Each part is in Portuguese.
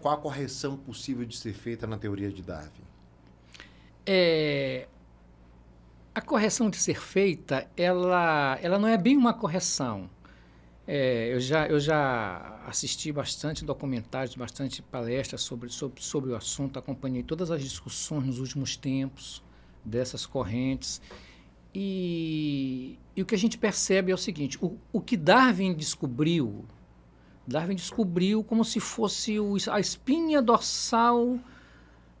Qual a correção possível de ser feita na teoria de Darwin? É, a correção de ser feita, ela, ela não é bem uma correção. É, eu, já, eu já assisti bastante documentários, bastante palestras sobre, sobre, sobre o assunto, acompanhei todas as discussões nos últimos tempos dessas correntes. E, e o que a gente percebe é o seguinte: o, o que Darwin descobriu Darwin descobriu como se fosse o, a espinha dorsal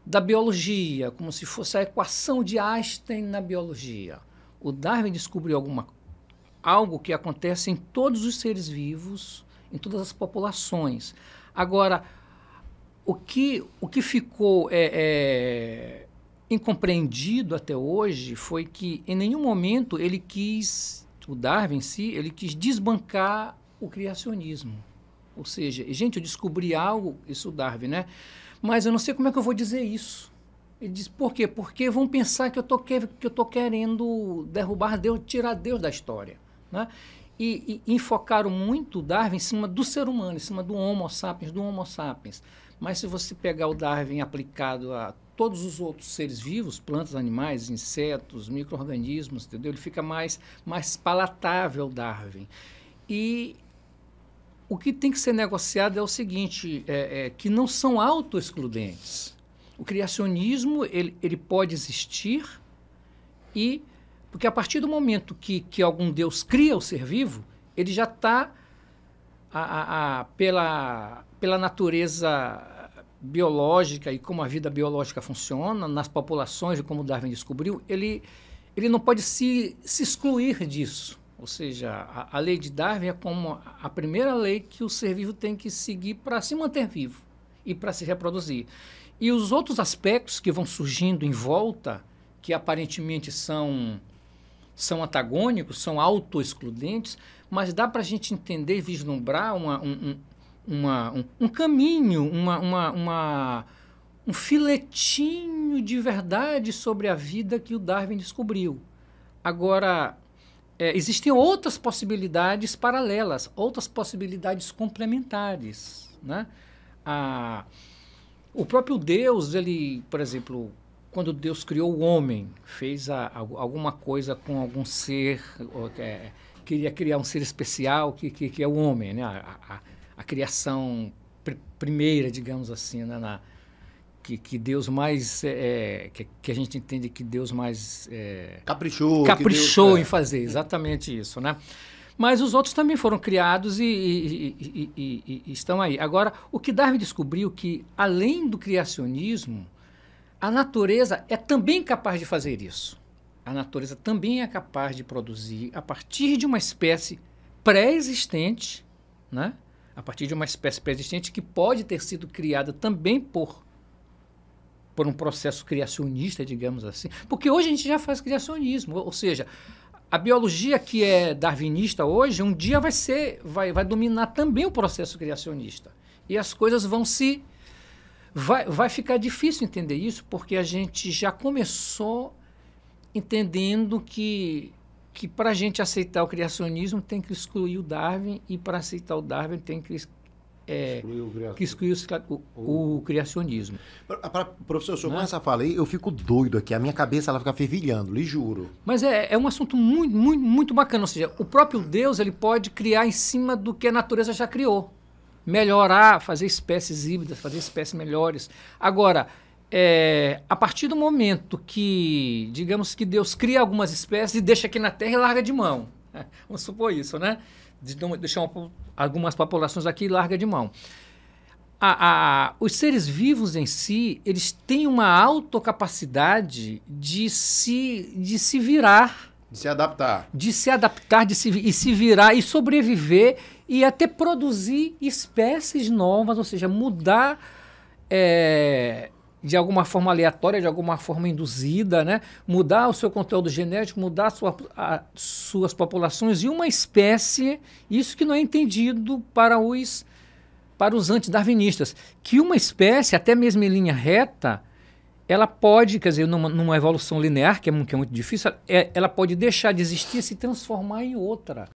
da biologia, como se fosse a equação de Einstein na biologia. O Darwin descobriu alguma, algo que acontece em todos os seres vivos, em todas as populações. Agora, o que, o que ficou é, é, incompreendido até hoje foi que em nenhum momento ele quis, o Darwin em si, ele quis desbancar o criacionismo. Ou seja, gente, eu descobri algo, isso Darwin, né? Mas eu não sei como é que eu vou dizer isso. Ele diz, por quê? Porque vão pensar que eu estou que, que eu tô querendo derrubar Deus, tirar Deus da história. Né? E, e, enfocaram muito Darwin em cima do ser humano, em cima do Homo sapiens, do Homo sapiens. Mas se você pegar o Darwin aplicado a todos os outros seres vivos, plantas, animais, insetos, micro-organismos, entendeu? Ele fica mais, mais palatável, Darwin. E o que tem que ser negociado é o seguinte, é, é, que não são autoexcludentes. O criacionismo ele, ele pode existir e porque a partir do momento que, que algum Deus cria o ser vivo, ele já está pela, pela natureza biológica e como a vida biológica funciona nas populações e como Darwin descobriu, ele, ele não pode se, se excluir disso. Ou seja, a, a, lei de Darwin é como a primeira lei que o ser vivo tem que seguir para se manter vivo e para se reproduzir. E os outros aspectos que vão surgindo em volta, que aparentemente são, são antagônicos, são auto auto-excludentes, mas dá para a gente entender, vislumbrar uma, um, uma, um, um caminho, uma, uma, uma, um filetinho de verdade sobre a vida que o Darwin descobriu. Agora, é, outras possibilidades paralelas, outras possibilidades complementares. Né? A, o próprio Deus, ele, por exemplo, quando Deus criou o homem, fez a, a, alguma coisa com algum ser, ou, é, queria criar um ser especial que, que, que é o homem, né? a, criação pr primeira, digamos assim, né? na, que, que Deus mais. É, é, que, que, a gente entende que Deus mais. É, caprichou. Caprichou Deus, em é. fazer, exatamente isso, né? Mas os outros também foram criados e, e, e, e, estão aí. Agora, o que Darwin descobriu que, além do criacionismo, a natureza é também capaz de fazer isso. A natureza também é capaz de produzir, a partir de uma espécie pré-existente, né? a partir de uma espécie pré-existente que pode ter sido criada também por por um processo criacionista, digamos assim. Porque hoje a gente já faz criacionismo, ou seja, a biologia que é darwinista hoje, um dia vai ser, vai, vai dominar também o processo criacionista. E as coisas vão se. Vai, vai ficar difícil entender isso, porque a gente já começou entendendo que, que para a gente aceitar o criacionismo tem que excluir o Darwin, e para aceitar o Darwin tem que é, que excluiu o, o, o criacionismo. Pra, pra, professor, o senhor né? aí, eu fico doido aqui. A minha cabeça ela fica fervilhando, lhe juro. Mas é, é um assunto muito, muito, muito bacana. Ou seja, o próprio Deus ele pode criar em cima do que a natureza já criou. Melhorar, fazer espécies híbridas, fazer espécies melhores. Agora, é, a partir do momento que, digamos que Deus cria algumas espécies e deixa aqui na Terra e larga de mão Vamos supor isso, né? De deixar uma, algumas populações aqui larga de mão. A, a, os seres vivos em si, eles têm uma autocapacidade de se, de se virar. De se adaptar. De se adaptar de se, e se virar e sobreviver e até produzir espécies novas, ou seja, mudar é, de alguma forma aleatória, de alguma forma induzida, né? mudar o seu conteúdo genético, mudar sua, a, suas populações e uma espécie, isso que não é entendido para os, para os antidarwinistas, que uma espécie, até mesmo em linha reta, ela pode, quer dizer, numa, numa evolução linear, que é, que é muito difícil, é, ela pode deixar de existir e se transformar em outra.